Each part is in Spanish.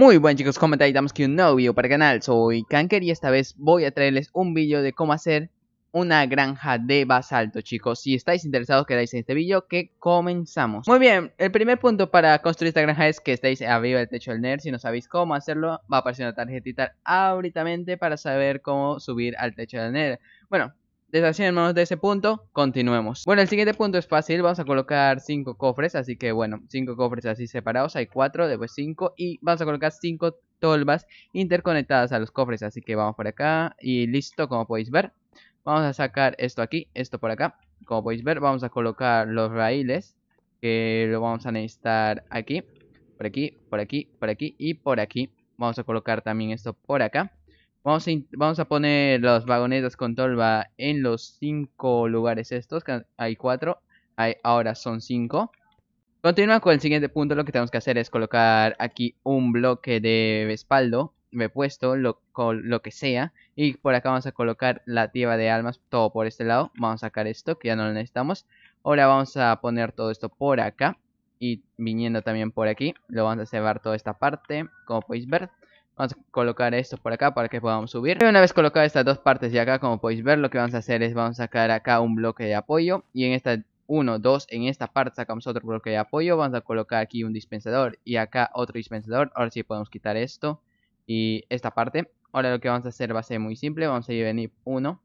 Muy buen chicos, ¿cómo estáis? Damos que un nuevo video para el canal, soy Kanker y esta vez voy a traerles un video de cómo hacer una granja de basalto chicos Si estáis interesados quedáis en este video que comenzamos Muy bien, el primer punto para construir esta granja es que estéis arriba del techo del NER Si no sabéis cómo hacerlo va a aparecer una tarjetita ahorita para saber cómo subir al techo del NER Bueno, manos de ese punto, continuemos. Bueno, el siguiente punto es fácil, vamos a colocar 5 cofres, así que bueno, 5 cofres así separados, hay 4, después 5 y vamos a colocar 5 tolvas interconectadas a los cofres, así que vamos por acá y listo, como podéis ver. Vamos a sacar esto aquí, esto por acá, como podéis ver, vamos a colocar los raíles, que lo vamos a necesitar aquí, por aquí, por aquí, por aquí y por aquí. Vamos a colocar también esto por acá. Vamos a, poner los vagonetas con tolva en los cinco lugares estos. hay cuatro. Hay, ahora son cinco. Continúa con el siguiente punto. Lo que tenemos que hacer es colocar aquí un bloque de respaldo. Me he puesto lo, que sea. Y por acá vamos a colocar la tierra de almas. Todo por este lado. Vamos a sacar esto que ya no lo necesitamos. Ahora vamos a poner todo esto por acá. Y viniendo también por aquí. Lo vamos a cebar toda esta parte. Como podéis ver. Vamos a colocar esto por acá para que podamos subir. una vez colocadas estas dos partes de acá, como podéis ver, lo que vamos a hacer es vamos a sacar acá un bloque de apoyo. Y en esta 1, 2, en esta parte sacamos otro bloque de apoyo. Vamos a colocar aquí un dispensador y acá otro dispensador. Ahora sí podemos quitar esto y esta parte. Ahora lo que vamos a hacer va a ser muy simple. Vamos a ir venir 1,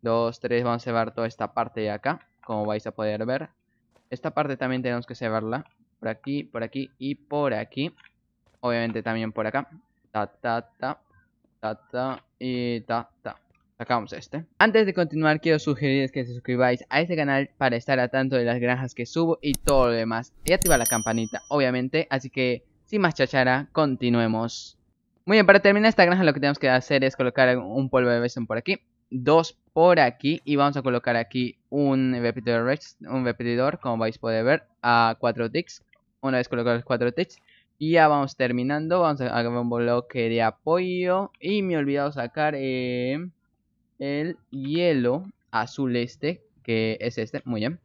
2, 3. Vamos a cebar toda esta parte de acá, como vais a poder ver. Esta parte también tenemos que cebarla por aquí, por aquí y por aquí. Obviamente también por acá. Ta, ta, ta. Ta, Y ta, ta. Sacamos este. Antes de continuar, quiero sugerirles que se suscribáis a este canal para estar a tanto de las granjas que subo y todo lo demás. Y activar la campanita, obviamente. Así que, sin más chachara, continuemos. Muy bien, para terminar esta granja lo que tenemos que hacer es colocar un polvo de beso por aquí, dos por aquí y vamos a colocar aquí un repetidor, un repetidor como vais a poder ver, a cuatro ticks. Una vez colocados los cuatro ticks, y ya vamos terminando. Vamos a hacer un bloque de apoyo. Y me he olvidado sacar eh, el hielo azul este. Que es este. Muy bien.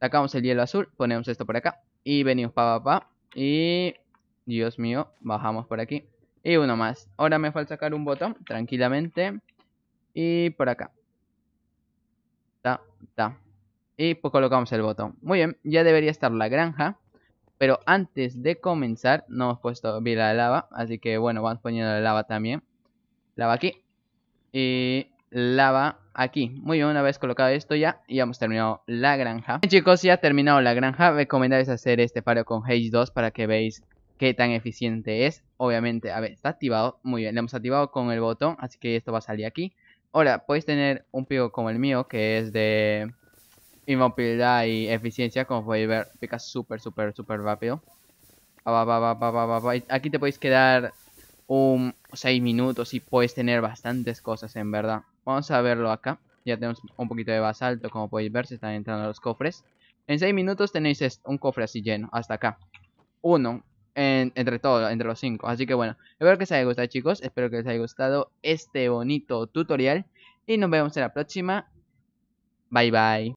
Sacamos el hielo azul. Ponemos esto por acá. Y venimos pa pa Y... Dios mío. Bajamos por aquí. Y uno más. Ahora me falta sacar un botón. Tranquilamente. Y por acá. Ta, ta. Y pues colocamos el botón. Muy bien. Ya debería estar la granja. Pero antes de comenzar, no hemos puesto vila de lava. Así que bueno, vamos poniendo la lava también. Lava aquí. Y lava aquí. Muy bien, una vez colocado esto ya, ya hemos terminado la granja. Bien, chicos, ya ha terminado la granja. Recomendáis hacer este paro con h 2 para que veáis qué tan eficiente es. Obviamente, a ver, está activado. Muy bien, lo hemos activado con el botón, así que esto va a salir aquí. Ahora, podéis tener un pico como el mío, que es de Inmovilidad y eficiencia, como podéis ver, pica súper, súper, súper rápido. Aquí te podéis quedar un 6 minutos y puedes tener bastantes cosas, en verdad. Vamos a verlo acá. Ya tenemos un poquito de basalto, como podéis ver, se están entrando los cofres. En 6 minutos tenéis un cofre así lleno, hasta acá. Uno, entre todos, entre los cinco. Así que bueno, espero que os haya gustado chicos, espero que os haya gustado este bonito tutorial. Y nos vemos en la próxima. Bye bye.